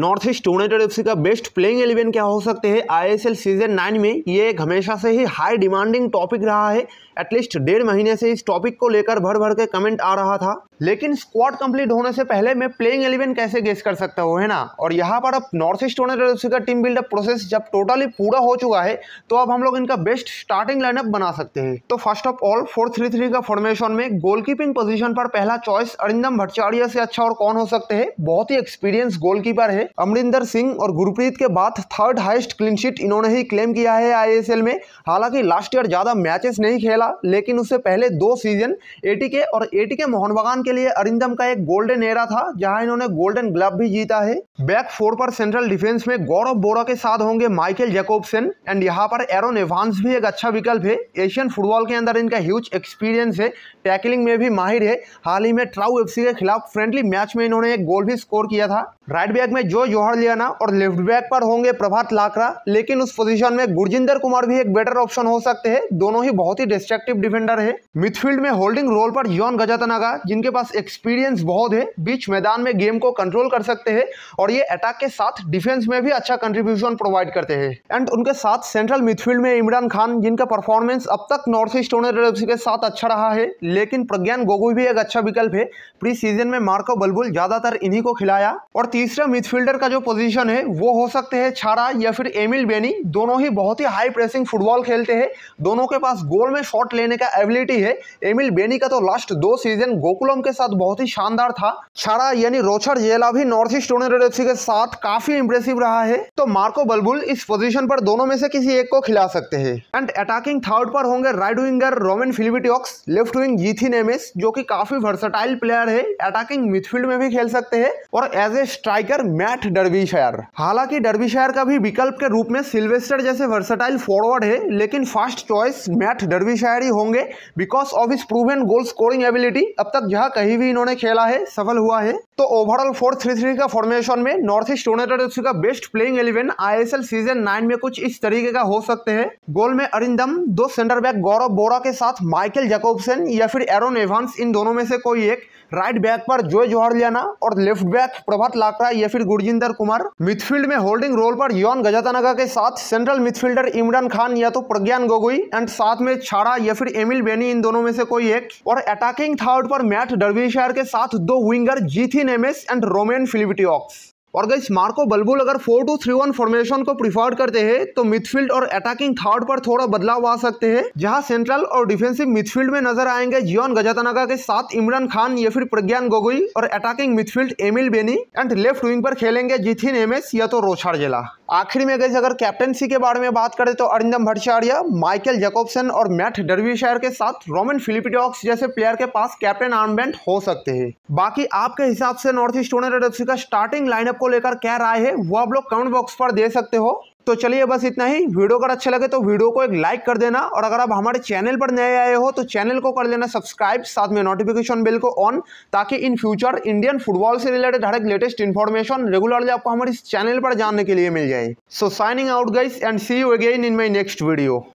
north East United F का best playing eleven क्या हो सकते हैं आईएसएल सीजन नाइन में ये एक हमेशा से ही हाई डिमांडिंग टॉपिक रहा है एटलीस्ट डेढ़ महीने से इस टॉपिक को लेकर भर भर के कमेंट आ रहा था लेकिन स्क्वाड कंप्लीट होने से पहले मैं प्लेइंग एलेवन कैसे गेस कर सकता हूँ है ना और यहाँ पर अब नॉर्थ ईस्ट होने का टीम बिल्डअप प्रोसेस जब टोटली पूरा हो चुका है तो अब हम लोग इनका बेस्ट स्टार्टिंग लाइनअप बना सकते हैं तो first of all four three three का फॉर्मेशन में गोलकीपिंग पोजिशन पर पहला चॉइस अरिंदम भट्टाचार्य से अच्छा और कौन हो सकते हैं बहुत ही एक्सपीरियंस गोलकीपर है अमरिंदर सिंह और गुरप्रीत के बाद थर्ड हाइस्ट क्लीनशीट इन्होंने ही क्लेम किया है आईएसएल में हालांकि लास्ट ईयर ज्यादा मैचेस नहीं खेला लेकिन उससे पहले दो सीजन एटीके और एटीके मोहन बगान के लिए अरिंदम का एक गोल्डन एरा था जहां इन्होंने गोल्डन ग्लब भी जीता है बैक फोर पर सेंट्रल डिफेंस में गौरव बोरा के साथ होंगे माइकल जैकोबसन एंड यहां पर एरोन एवांस भी एक अच्छा विकल्प है एशियन फुटबॉल के अंदर इनका ह्यूज एक्सपीरियंस है टैकलिंग में भी माहिर है हाल ही में ट्राउ एफ के खिलाफ फ्रेंडली मैच में इन्होंने एक गोल भी स्कोर किया था राइट बैक में जो जोहर लियाना और लेफ्ट बैक पर होंगे प्रभात लाकरा लेकिन उस पोजीशन में गुरजिंदर कुमार भी एक बेटर ऑप्शन हो सकते हैं दोनों ही बहुत ही डिस्ट्रक्टिव डिफेंडर है मिडफील्ड में होल्डिंग रोल पर यौन गजातनागा जिनके पास एक्सपीरियंस बहुत है बीच मैदान में गेम को कंट्रोल कर सकते हैं और ये अटैक के साथ डिफेंस में भी अच्छा कंट्रीब्यूशन प्रोवाइड करते हैं एंड उनके साथ सेंट्रल मिडफील्ड में इमरान खान जिनका परफॉर्मेंस अब तक नॉर्थ ईस्ट ओनर के साथ अच्छा रहा है लेकिन प्रज्ञान गोगोई भी एक अच्छा विकल्प है प्री सीजन में मार्को बलबुल ज्यादातर इन्हीं को खिलाया और तीसरा मिडफील्डर का जो पोजीशन है वो हो सकते हैं छाड़ा या फिर एमिल बेनी दोनों ही बहुत ही हाई प्रेसिंग फुटबॉल खेलते हैं दोनों के पास गोल में शॉट लेने का एबिलिटी है एमिल बेनी का तो लास्ट दो सीजन गोकुलम के साथ बहुत ही शानदार था छाड़ा यानी रोचर जेला भी नॉर्थ ईस्ट एफ के साथ काफी इंप्रेसिव रहा है तो मार्को बलबुल इस पोजीशन पर दोनों में से किसी एक को खिला सकते हैं एंड अटैकिंग थर्ड पर होंगे right winger Romain Philippoteaux left wing Jithin M S जो की काफी वर्सटाइल प्लेयर है अटैकिंग मिथफील्ड में भी खेल सकते हैं और as a striker Matt Derbyshire हालांकि डरबीशायर का भी विकल्प के रूप में सिल्वेस्टर जैसे वर्सटाइल फॉरवर्ड है लेकिन फर्स्ट चॉइस मैट डरबीशायर ही होंगे बिकॉज ऑफ इस प्रूव गोल स्कोरिंग एबिलिटी अब तक जहां कहीं भी इन्होंने खेला है सफल हुआ है तो ओवरऑल फोर थ्री थ्री का फॉर्मेशन में नॉर्थ ईस्ट यूनाइटेड का best playing eleven ISL season nine में कुछ इस तरीके का हो सकते हैं गोल में अरिंदम दो सेंटर बैक गौरव बोरा के साथ माइकल जैकोबसन या फिर एरोन एवांस इन दोनों में से कोई एक राइट बैक पर जोय जोहर लियाना और लेफ्ट बैक प्रभात लाकड़ा या फिर गुरजिंदर कुमार मिडफील्ड में होल्डिंग रोल पर यौन गजातानगा के साथ सेंट्रल मिडफील्डर इमरान खान या तो प्रज्ञान गोगोई एंड साथ में छाड़ा या फिर एमिल बेनी इन दोनों में से कोई एक और अटैकिंग थर्ड पर मैट डर्बीशायर के साथ दो winger Jithin M S and Romain Philippoteaux और गई मार्को बलबुल अगर four two three one formation को प्रिफर करते हैं तो मिडफील्ड और अटैकिंग थर्ड पर थोड़ा बदलाव आ सकते हैं जहां सेंट्रल और डिफेंसिव मिडफील्ड में नजर आएंगे जियोन गजातनागा के साथ इमरान खान या फिर प्रज्ञान गोगोई और attacking midfield Emil Benny and left wing पर खेलेंगे जिथिन एम या तो रोछाड़ जिला आखिर में गई अगर कैप्टनसी के बारे में बात करें तो अरिंदम भट्टाचार्य माइकल जैकोबसन और मैट डरविशायर के साथ रोमन फिलिपिटॉक्स जैसे प्लेयर के पास कैप्टन आर्मबैंड हो सकते हैं बाकी आपके हिसाब से नॉर्थ ईस्ट ओनर एफसी का स्टार्टिंग लाइनअप को लेकर क्या राय है वो आप लोग कमेंट बॉक्स पर दे सकते हो तो चलिए बस इतना ही वीडियो अगर अच्छा लगे तो वीडियो को एक लाइक कर देना और अगर आप हमारे चैनल पर नए आए हो तो चैनल को कर लेना सब्सक्राइब साथ में नोटिफिकेशन बिल को ऑन ताकि इन फ्यूचर इंडियन फुटबॉल से रिलेटेड हर एक लेटेस्ट इन्फॉर्मेशन रेगुलरली आपको हमारे इस चैनल पर जानने के लिए मिल जाए so signing out guys and see you again in my next video